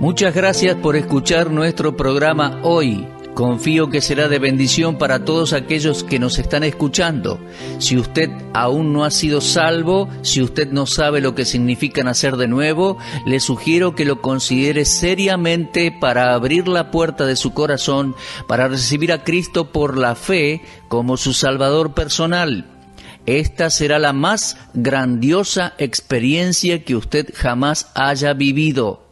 Muchas gracias por escuchar nuestro programa hoy. Confío que será de bendición para todos aquellos que nos están escuchando. Si usted aún no ha sido salvo, si usted no sabe lo que significa nacer de nuevo, le sugiero que lo considere seriamente para abrir la puerta de su corazón para recibir a Cristo por la fe como su Salvador personal. Esta será la más grandiosa experiencia que usted jamás haya vivido.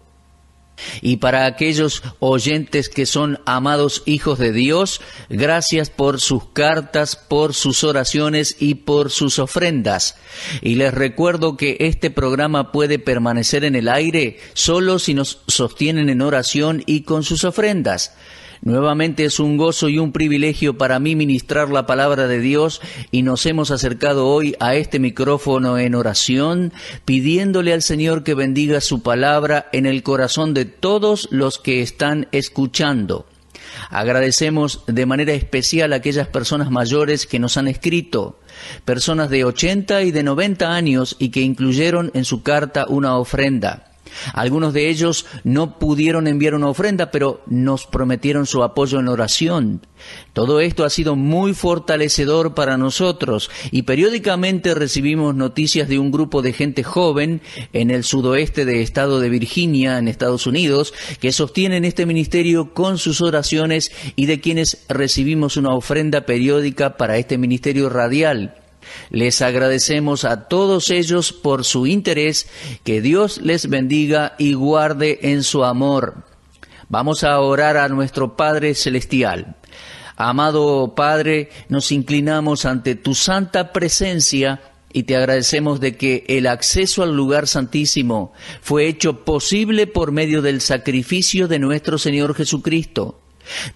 Y para aquellos oyentes que son amados hijos de Dios, gracias por sus cartas, por sus oraciones y por sus ofrendas. Y les recuerdo que este programa puede permanecer en el aire solo si nos sostienen en oración y con sus ofrendas. Nuevamente es un gozo y un privilegio para mí ministrar la palabra de Dios y nos hemos acercado hoy a este micrófono en oración, pidiéndole al Señor que bendiga su palabra en el corazón de todos los que están escuchando. Agradecemos de manera especial a aquellas personas mayores que nos han escrito, personas de 80 y de 90 años y que incluyeron en su carta una ofrenda. Algunos de ellos no pudieron enviar una ofrenda, pero nos prometieron su apoyo en oración. Todo esto ha sido muy fortalecedor para nosotros y periódicamente recibimos noticias de un grupo de gente joven en el sudoeste del estado de Virginia, en Estados Unidos, que sostienen este ministerio con sus oraciones y de quienes recibimos una ofrenda periódica para este ministerio radial. Les agradecemos a todos ellos por su interés. Que Dios les bendiga y guarde en su amor. Vamos a orar a nuestro Padre Celestial. Amado Padre, nos inclinamos ante tu santa presencia y te agradecemos de que el acceso al lugar santísimo fue hecho posible por medio del sacrificio de nuestro Señor Jesucristo.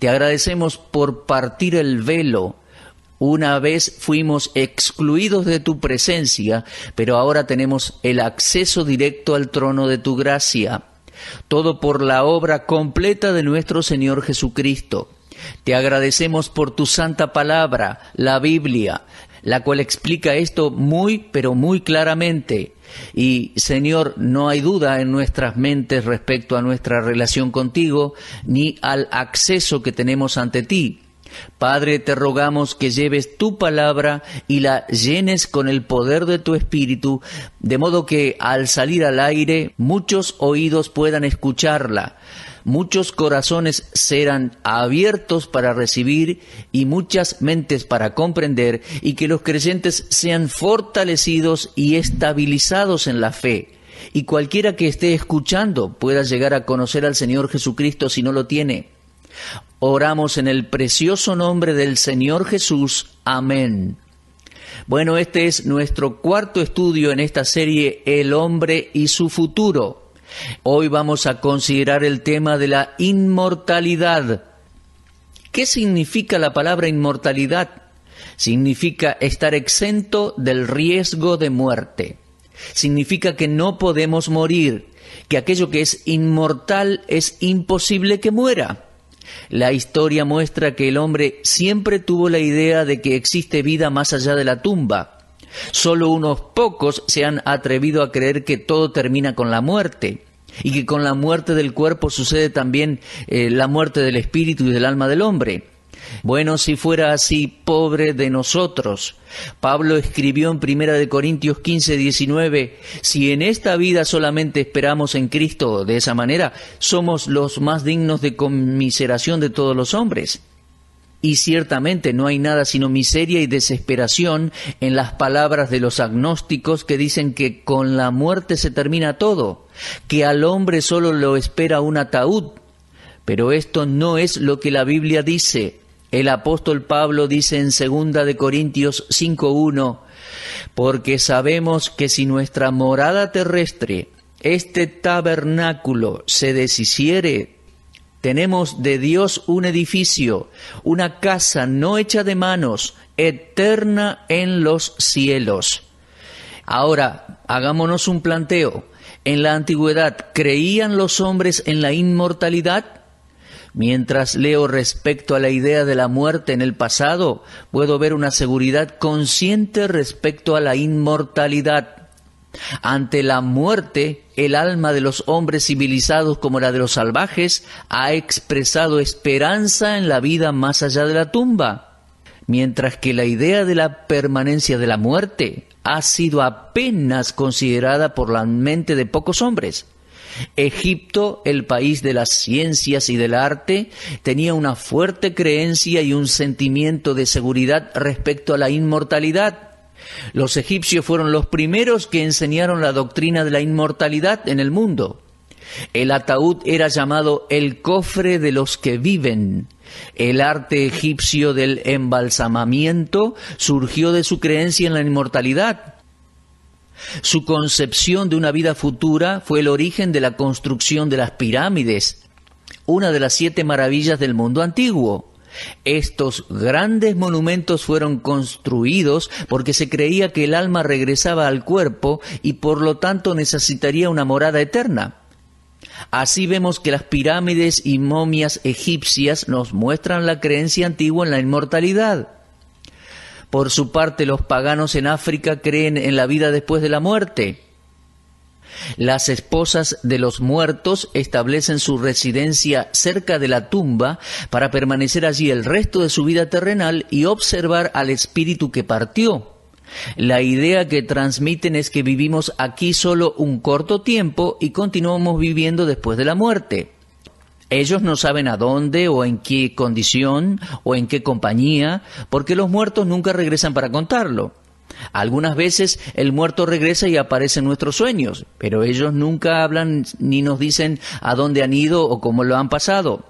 Te agradecemos por partir el velo una vez fuimos excluidos de tu presencia, pero ahora tenemos el acceso directo al trono de tu gracia. Todo por la obra completa de nuestro Señor Jesucristo. Te agradecemos por tu santa palabra, la Biblia, la cual explica esto muy, pero muy claramente. Y Señor, no hay duda en nuestras mentes respecto a nuestra relación contigo, ni al acceso que tenemos ante ti. Padre, te rogamos que lleves tu palabra y la llenes con el poder de tu Espíritu, de modo que al salir al aire muchos oídos puedan escucharla, muchos corazones serán abiertos para recibir y muchas mentes para comprender, y que los creyentes sean fortalecidos y estabilizados en la fe y cualquiera que esté escuchando pueda llegar a conocer al Señor Jesucristo si no lo tiene. Oramos en el precioso nombre del Señor Jesús. Amén. Bueno, este es nuestro cuarto estudio en esta serie El hombre y su futuro. Hoy vamos a considerar el tema de la inmortalidad. ¿Qué significa la palabra inmortalidad? Significa estar exento del riesgo de muerte. Significa que no podemos morir, que aquello que es inmortal es imposible que muera. La historia muestra que el hombre siempre tuvo la idea de que existe vida más allá de la tumba. Solo unos pocos se han atrevido a creer que todo termina con la muerte y que con la muerte del cuerpo sucede también eh, la muerte del espíritu y del alma del hombre. Bueno, si fuera así, pobre de nosotros. Pablo escribió en Primera de Corintios 15, 19, si en esta vida solamente esperamos en Cristo de esa manera, somos los más dignos de conmiseración de todos los hombres. Y ciertamente no hay nada sino miseria y desesperación en las palabras de los agnósticos que dicen que con la muerte se termina todo, que al hombre solo lo espera un ataúd. Pero esto no es lo que la Biblia dice. El apóstol Pablo dice en 2 de Corintios 5:1, porque sabemos que si nuestra morada terrestre, este tabernáculo, se deshiciere, tenemos de Dios un edificio, una casa no hecha de manos, eterna en los cielos. Ahora, hagámonos un planteo. ¿En la antigüedad creían los hombres en la inmortalidad? Mientras leo respecto a la idea de la muerte en el pasado, puedo ver una seguridad consciente respecto a la inmortalidad. Ante la muerte, el alma de los hombres civilizados como la de los salvajes ha expresado esperanza en la vida más allá de la tumba, mientras que la idea de la permanencia de la muerte ha sido apenas considerada por la mente de pocos hombres. Egipto, el país de las ciencias y del arte, tenía una fuerte creencia y un sentimiento de seguridad respecto a la inmortalidad. Los egipcios fueron los primeros que enseñaron la doctrina de la inmortalidad en el mundo. El ataúd era llamado el cofre de los que viven. El arte egipcio del embalsamamiento surgió de su creencia en la inmortalidad. Su concepción de una vida futura fue el origen de la construcción de las pirámides, una de las siete maravillas del mundo antiguo. Estos grandes monumentos fueron construidos porque se creía que el alma regresaba al cuerpo y por lo tanto necesitaría una morada eterna. Así vemos que las pirámides y momias egipcias nos muestran la creencia antigua en la inmortalidad. Por su parte, los paganos en África creen en la vida después de la muerte. Las esposas de los muertos establecen su residencia cerca de la tumba para permanecer allí el resto de su vida terrenal y observar al espíritu que partió. La idea que transmiten es que vivimos aquí solo un corto tiempo y continuamos viviendo después de la muerte. Ellos no saben a dónde o en qué condición o en qué compañía, porque los muertos nunca regresan para contarlo. Algunas veces el muerto regresa y aparece en nuestros sueños, pero ellos nunca hablan ni nos dicen a dónde han ido o cómo lo han pasado.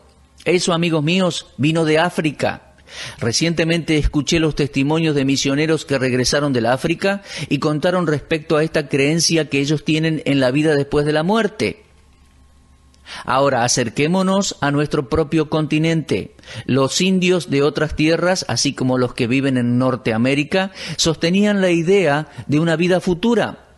Eso, amigos míos, vino de África. Recientemente escuché los testimonios de misioneros que regresaron del África y contaron respecto a esta creencia que ellos tienen en la vida después de la muerte. Ahora acerquémonos a nuestro propio continente. Los indios de otras tierras, así como los que viven en Norteamérica, sostenían la idea de una vida futura.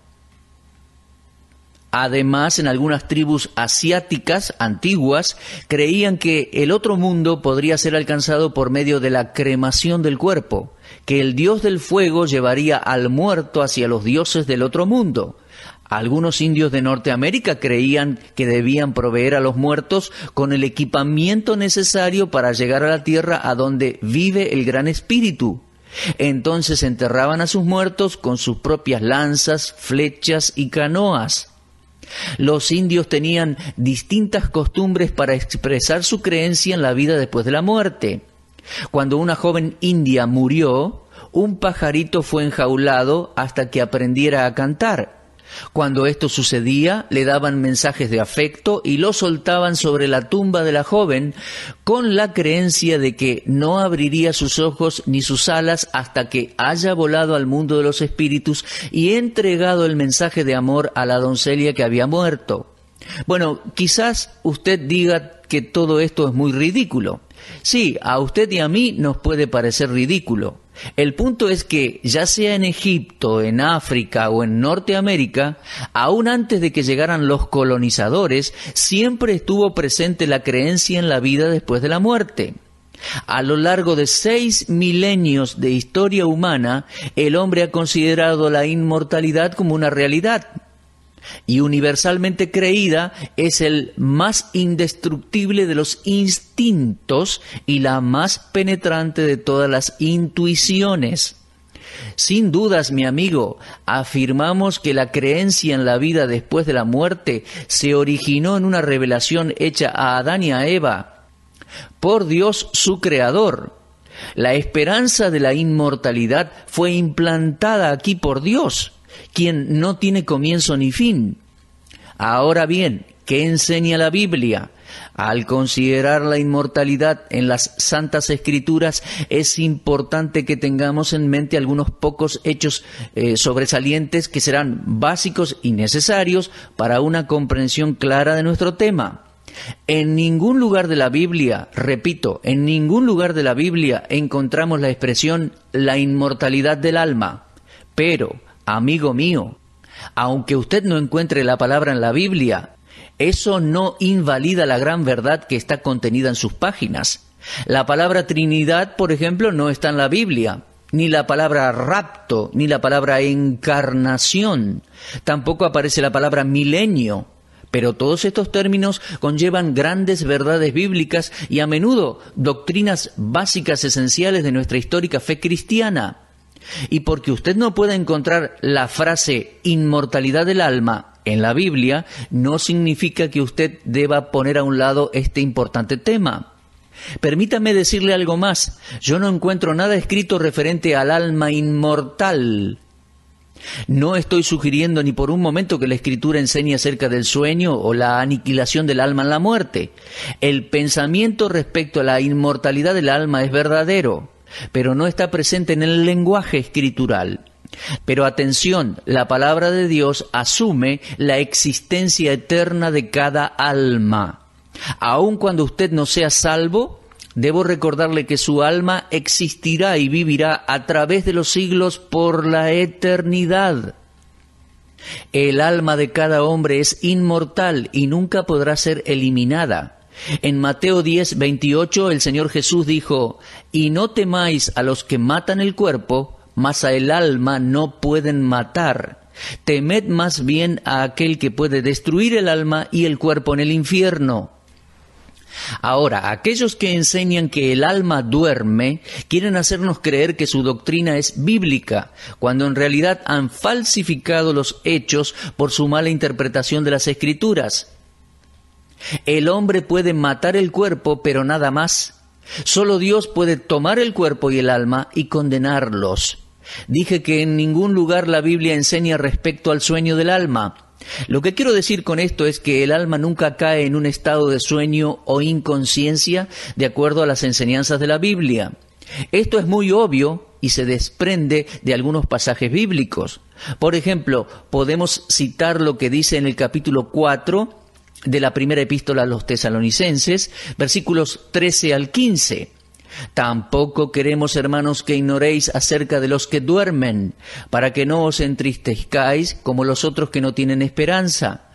Además, en algunas tribus asiáticas antiguas creían que el otro mundo podría ser alcanzado por medio de la cremación del cuerpo, que el dios del fuego llevaría al muerto hacia los dioses del otro mundo algunos indios de Norteamérica creían que debían proveer a los muertos con el equipamiento necesario para llegar a la tierra a donde vive el Gran Espíritu. Entonces enterraban a sus muertos con sus propias lanzas, flechas y canoas. Los indios tenían distintas costumbres para expresar su creencia en la vida después de la muerte. Cuando una joven india murió, un pajarito fue enjaulado hasta que aprendiera a cantar. Cuando esto sucedía, le daban mensajes de afecto y lo soltaban sobre la tumba de la joven con la creencia de que no abriría sus ojos ni sus alas hasta que haya volado al mundo de los espíritus y entregado el mensaje de amor a la doncella que había muerto. Bueno, quizás usted diga que todo esto es muy ridículo. Sí, a usted y a mí nos puede parecer ridículo, el punto es que, ya sea en Egipto, en África o en Norteamérica, aún antes de que llegaran los colonizadores, siempre estuvo presente la creencia en la vida después de la muerte. A lo largo de seis milenios de historia humana, el hombre ha considerado la inmortalidad como una realidad y universalmente creída es el más indestructible de los instintos y la más penetrante de todas las intuiciones. Sin dudas, mi amigo, afirmamos que la creencia en la vida después de la muerte se originó en una revelación hecha a Adán y a Eva por Dios su Creador. La esperanza de la inmortalidad fue implantada aquí por Dios quien no tiene comienzo ni fin. Ahora bien, ¿qué enseña la Biblia? Al considerar la inmortalidad en las Santas Escrituras, es importante que tengamos en mente algunos pocos hechos eh, sobresalientes que serán básicos y necesarios para una comprensión clara de nuestro tema. En ningún lugar de la Biblia, repito, en ningún lugar de la Biblia encontramos la expresión la inmortalidad del alma, pero Amigo mío, aunque usted no encuentre la palabra en la Biblia, eso no invalida la gran verdad que está contenida en sus páginas. La palabra Trinidad, por ejemplo, no está en la Biblia, ni la palabra rapto, ni la palabra encarnación, tampoco aparece la palabra milenio. Pero todos estos términos conllevan grandes verdades bíblicas y a menudo doctrinas básicas esenciales de nuestra histórica fe cristiana. Y porque usted no pueda encontrar la frase inmortalidad del alma en la Biblia, no significa que usted deba poner a un lado este importante tema. Permítame decirle algo más. Yo no encuentro nada escrito referente al alma inmortal. No estoy sugiriendo ni por un momento que la escritura enseñe acerca del sueño o la aniquilación del alma en la muerte. El pensamiento respecto a la inmortalidad del alma es verdadero pero no está presente en el lenguaje escritural. Pero atención, la palabra de Dios asume la existencia eterna de cada alma. Aun cuando usted no sea salvo, debo recordarle que su alma existirá y vivirá a través de los siglos por la eternidad. El alma de cada hombre es inmortal y nunca podrá ser eliminada. En Mateo 10, 28 el Señor Jesús dijo, Y no temáis a los que matan el cuerpo, mas a el alma no pueden matar. Temed más bien a aquel que puede destruir el alma y el cuerpo en el infierno. Ahora, aquellos que enseñan que el alma duerme quieren hacernos creer que su doctrina es bíblica, cuando en realidad han falsificado los hechos por su mala interpretación de las escrituras. El hombre puede matar el cuerpo, pero nada más. Solo Dios puede tomar el cuerpo y el alma y condenarlos. Dije que en ningún lugar la Biblia enseña respecto al sueño del alma. Lo que quiero decir con esto es que el alma nunca cae en un estado de sueño o inconsciencia de acuerdo a las enseñanzas de la Biblia. Esto es muy obvio y se desprende de algunos pasajes bíblicos. Por ejemplo, podemos citar lo que dice en el capítulo 4, de la primera epístola a los tesalonicenses, versículos 13 al 15. Tampoco queremos, hermanos, que ignoréis acerca de los que duermen, para que no os entristezcáis como los otros que no tienen esperanza.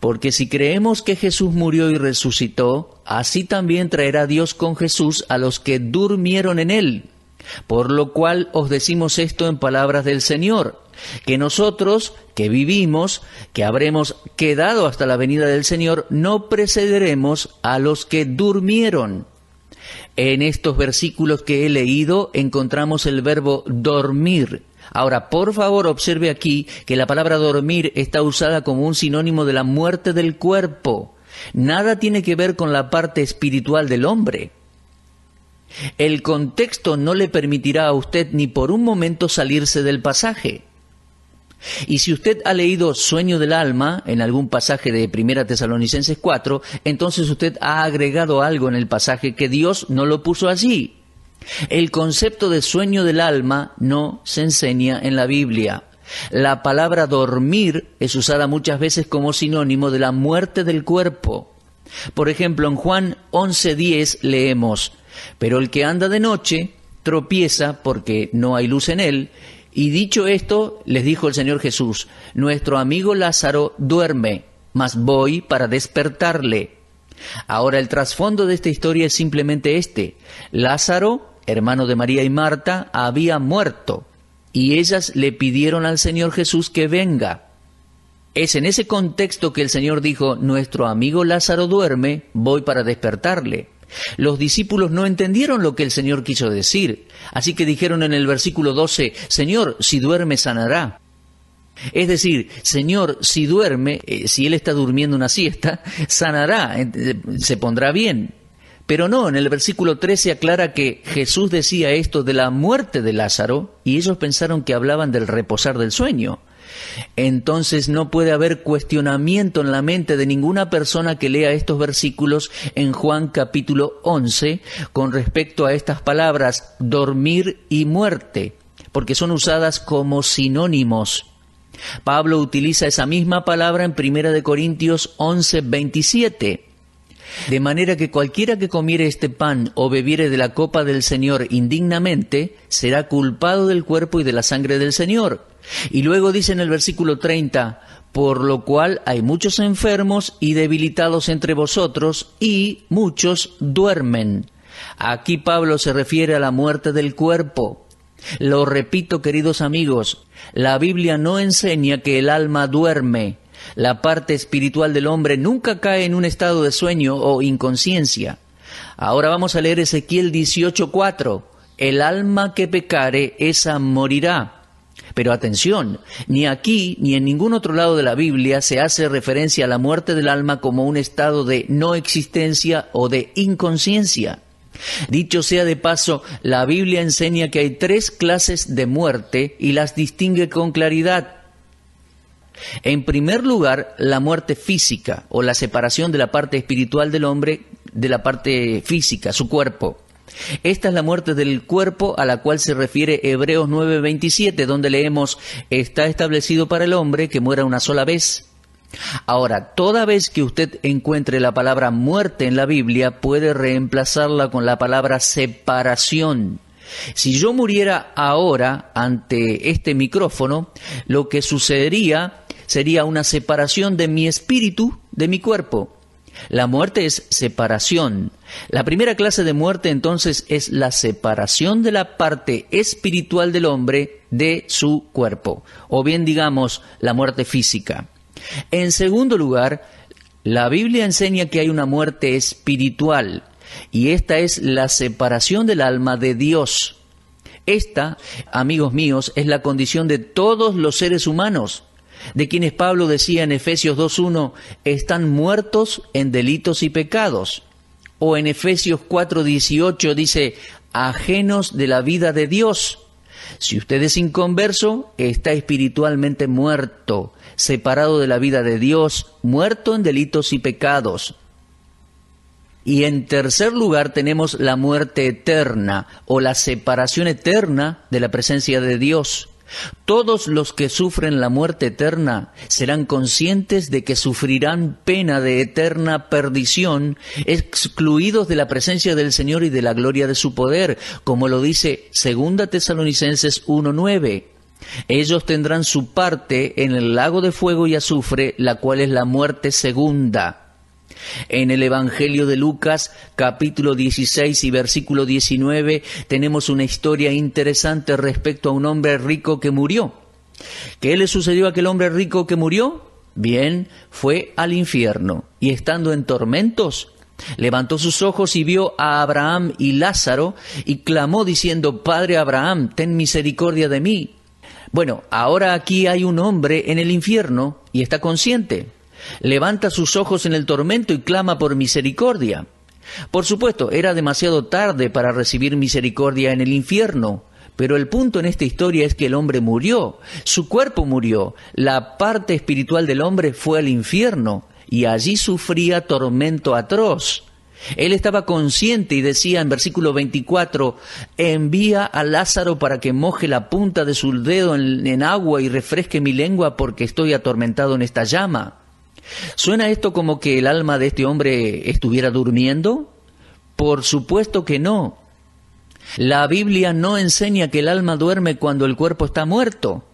Porque si creemos que Jesús murió y resucitó, así también traerá Dios con Jesús a los que durmieron en él. Por lo cual os decimos esto en palabras del Señor que nosotros que vivimos, que habremos quedado hasta la venida del Señor, no precederemos a los que durmieron. En estos versículos que he leído encontramos el verbo dormir. Ahora, por favor, observe aquí que la palabra dormir está usada como un sinónimo de la muerte del cuerpo. Nada tiene que ver con la parte espiritual del hombre. El contexto no le permitirá a usted ni por un momento salirse del pasaje. Y si usted ha leído Sueño del Alma en algún pasaje de Primera Tesalonicenses 4, entonces usted ha agregado algo en el pasaje que Dios no lo puso así. El concepto de sueño del alma no se enseña en la Biblia. La palabra dormir es usada muchas veces como sinónimo de la muerte del cuerpo. Por ejemplo, en Juan 11:10 leemos, Pero el que anda de noche tropieza porque no hay luz en él, y dicho esto, les dijo el Señor Jesús, nuestro amigo Lázaro duerme, mas voy para despertarle. Ahora el trasfondo de esta historia es simplemente este. Lázaro, hermano de María y Marta, había muerto, y ellas le pidieron al Señor Jesús que venga. Es en ese contexto que el Señor dijo, nuestro amigo Lázaro duerme, voy para despertarle. Los discípulos no entendieron lo que el Señor quiso decir, así que dijeron en el versículo 12, Señor, si duerme, sanará. Es decir, Señor, si duerme, eh, si Él está durmiendo una siesta, sanará, eh, se pondrá bien. Pero no, en el versículo 13 aclara que Jesús decía esto de la muerte de Lázaro y ellos pensaron que hablaban del reposar del sueño. Entonces no puede haber cuestionamiento en la mente de ninguna persona que lea estos versículos en Juan capítulo 11 con respecto a estas palabras dormir y muerte, porque son usadas como sinónimos. Pablo utiliza esa misma palabra en Primera de Corintios once veintisiete. De manera que cualquiera que comiere este pan o bebiere de la copa del Señor indignamente, será culpado del cuerpo y de la sangre del Señor. Y luego dice en el versículo 30, por lo cual hay muchos enfermos y debilitados entre vosotros, y muchos duermen. Aquí Pablo se refiere a la muerte del cuerpo. Lo repito, queridos amigos, la Biblia no enseña que el alma duerme, la parte espiritual del hombre nunca cae en un estado de sueño o inconsciencia. Ahora vamos a leer Ezequiel 18:4. El alma que pecare, esa morirá. Pero atención, ni aquí ni en ningún otro lado de la Biblia se hace referencia a la muerte del alma como un estado de no existencia o de inconsciencia. Dicho sea de paso, la Biblia enseña que hay tres clases de muerte y las distingue con claridad. En primer lugar, la muerte física o la separación de la parte espiritual del hombre de la parte física, su cuerpo. Esta es la muerte del cuerpo a la cual se refiere Hebreos 9:27, donde leemos, está establecido para el hombre que muera una sola vez. Ahora, toda vez que usted encuentre la palabra muerte en la Biblia, puede reemplazarla con la palabra separación. Si yo muriera ahora ante este micrófono, lo que sucedería sería una separación de mi espíritu de mi cuerpo. La muerte es separación. La primera clase de muerte entonces es la separación de la parte espiritual del hombre de su cuerpo, o bien digamos la muerte física. En segundo lugar, la Biblia enseña que hay una muerte espiritual, y esta es la separación del alma de Dios. Esta, amigos míos, es la condición de todos los seres humanos de quienes Pablo decía en Efesios 2.1, están muertos en delitos y pecados. O en Efesios 4.18 dice, ajenos de la vida de Dios. Si usted es inconverso, está espiritualmente muerto, separado de la vida de Dios, muerto en delitos y pecados. Y en tercer lugar tenemos la muerte eterna o la separación eterna de la presencia de Dios. Todos los que sufren la muerte eterna serán conscientes de que sufrirán pena de eterna perdición, excluidos de la presencia del Señor y de la gloria de su poder, como lo dice segunda Tesalonicenses 1.9. Ellos tendrán su parte en el lago de fuego y azufre, la cual es la muerte segunda. En el Evangelio de Lucas, capítulo 16 y versículo 19, tenemos una historia interesante respecto a un hombre rico que murió. ¿Qué le sucedió a aquel hombre rico que murió? Bien, fue al infierno y estando en tormentos, Levantó sus ojos y vio a Abraham y Lázaro y clamó diciendo, Padre Abraham, ten misericordia de mí. Bueno, ahora aquí hay un hombre en el infierno y está consciente. Levanta sus ojos en el tormento y clama por misericordia. Por supuesto, era demasiado tarde para recibir misericordia en el infierno, pero el punto en esta historia es que el hombre murió, su cuerpo murió, la parte espiritual del hombre fue al infierno y allí sufría tormento atroz. Él estaba consciente y decía en versículo 24, envía a Lázaro para que moje la punta de su dedo en, en, agua y refresque mi lengua porque estoy atormentado en esta llama. ¿Suena esto como que el alma de este hombre estuviera durmiendo? Por supuesto que no. La Biblia no enseña que el alma duerme cuando el cuerpo está muerto.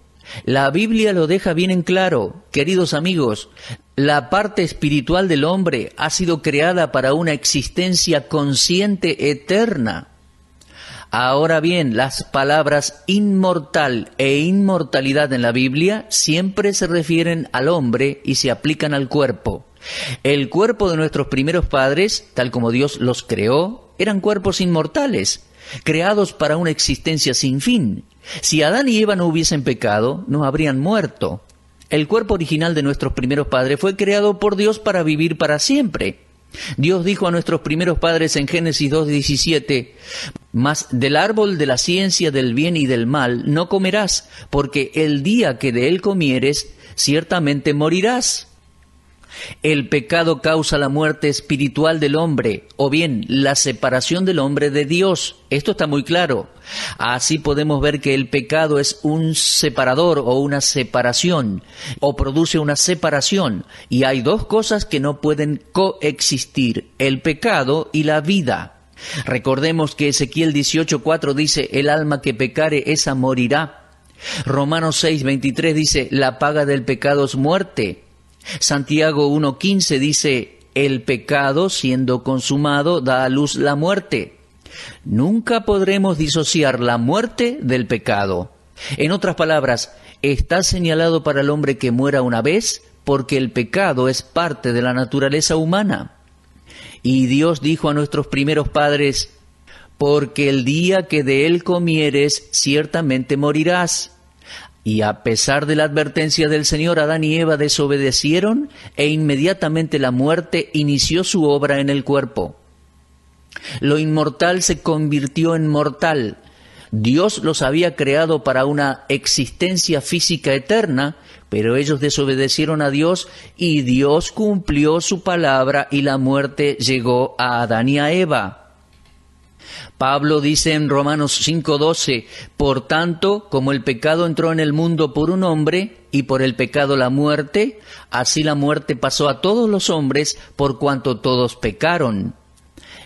La Biblia lo deja bien en claro, queridos amigos, la parte espiritual del hombre ha sido creada para una existencia consciente eterna. Ahora bien, las palabras inmortal e inmortalidad en la Biblia siempre se refieren al hombre y se aplican al cuerpo. El cuerpo de nuestros primeros padres, tal como Dios los creó, eran cuerpos inmortales, creados para una existencia sin fin. Si Adán y Eva no hubiesen pecado, no habrían muerto. El cuerpo original de nuestros primeros padres fue creado por Dios para vivir para siempre. Dios dijo a nuestros primeros padres en Génesis 2.17, Mas del árbol de la ciencia del bien y del mal no comerás, porque el día que de él comieres, ciertamente morirás. El pecado causa la muerte espiritual del hombre o bien la separación del hombre de Dios. Esto está muy claro. Así podemos ver que el pecado es un separador o una separación o produce una separación. Y hay dos cosas que no pueden coexistir, el pecado y la vida. Recordemos que Ezequiel 18:4 dice, el alma que pecare, esa morirá. Romanos 6:23 dice, la paga del pecado es muerte Santiago 1.15 dice, el pecado siendo consumado da a luz la muerte. Nunca podremos disociar la muerte del pecado. En otras palabras, está señalado para el hombre que muera una vez porque el pecado es parte de la naturaleza humana. Y Dios dijo a nuestros primeros padres, porque el día que de él comieres ciertamente morirás. Y a pesar de la advertencia del Señor, Adán y Eva desobedecieron e inmediatamente la muerte inició su obra en el cuerpo. Lo inmortal se convirtió en mortal. Dios los había creado para una existencia física eterna, pero ellos desobedecieron a Dios y Dios cumplió su palabra y la muerte llegó a Adán y a Eva. Pablo dice en Romanos 5:12, por tanto, como el pecado entró en el mundo por un hombre, y por el pecado la muerte, así la muerte pasó a todos los hombres por cuanto todos pecaron.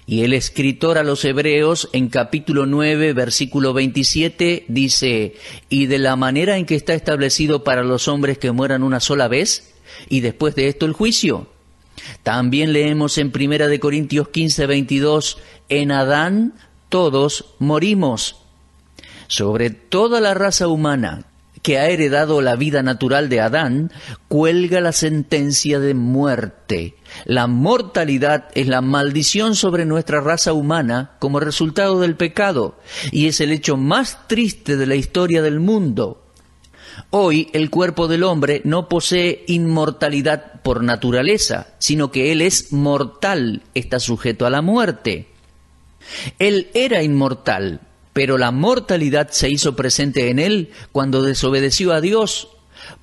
Y el escritor a los Hebreos en capítulo 9, versículo 27 dice, y de la manera en que está establecido para los hombres que mueran una sola vez, y después de esto el juicio. También leemos en Primera de Corintios 15, 22, en Adán todos morimos. Sobre toda la raza humana que ha heredado la vida natural de Adán, cuelga la sentencia de muerte. La mortalidad es la maldición sobre nuestra raza humana como resultado del pecado, y es el hecho más triste de la historia del mundo. Hoy el cuerpo del hombre no posee inmortalidad por naturaleza, sino que él es mortal, está sujeto a la muerte. Él era inmortal, pero la mortalidad se hizo presente en él cuando desobedeció a Dios.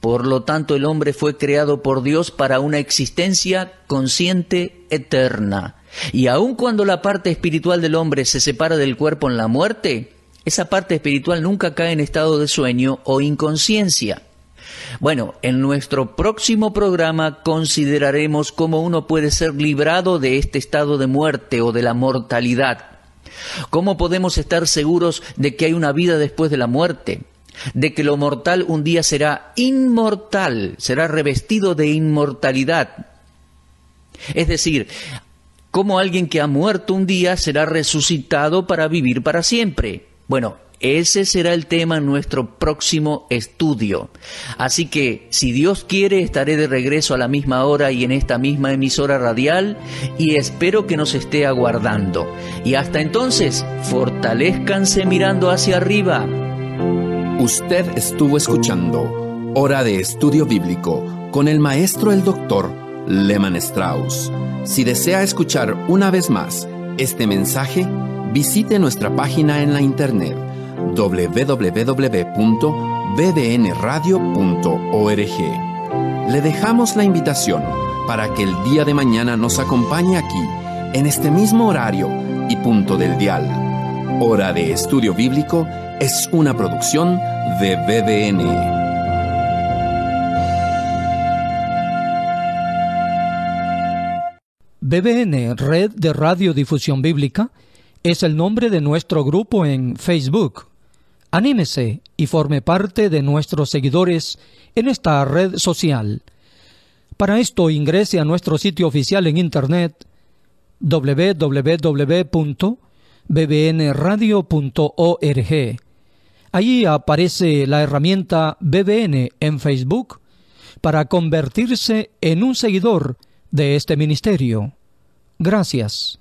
Por lo tanto, el hombre fue creado por Dios para una existencia consciente eterna. Y aun cuando la parte espiritual del hombre se separa del cuerpo en la muerte, esa parte espiritual nunca cae en estado de sueño o inconsciencia. Bueno, en nuestro próximo programa consideraremos cómo uno puede ser librado de este estado de muerte o de la mortalidad. ¿Cómo podemos estar seguros de que hay una vida después de la muerte? De que lo mortal un día será inmortal, será revestido de inmortalidad. Es decir, cómo alguien que ha muerto un día será resucitado para vivir para siempre. Bueno, ese será el tema en nuestro próximo estudio. Así que, si Dios quiere, estaré de regreso a la misma hora y en esta misma emisora radial y espero que nos esté aguardando. Y hasta entonces, fortalezcanse mirando hacia arriba. Usted estuvo escuchando Hora de Estudio Bíblico con el maestro el doctor Lehman Strauss. Si desea escuchar una vez más este mensaje, visite nuestra página en la internet www.bbnradio.org. Le dejamos la invitación para que el día de mañana nos acompañe aquí, en este mismo horario y punto del dial. Hora de Estudio Bíblico es una producción de BBN. BBN, Red de Radiodifusión Bíblica, es el nombre de nuestro grupo en Facebook. Anímese y forme parte de nuestros seguidores en esta red social. Para esto ingrese a nuestro sitio oficial en internet www.bbnradio.org. Allí aparece la herramienta BBN en Facebook para convertirse en un seguidor de este ministerio. Gracias.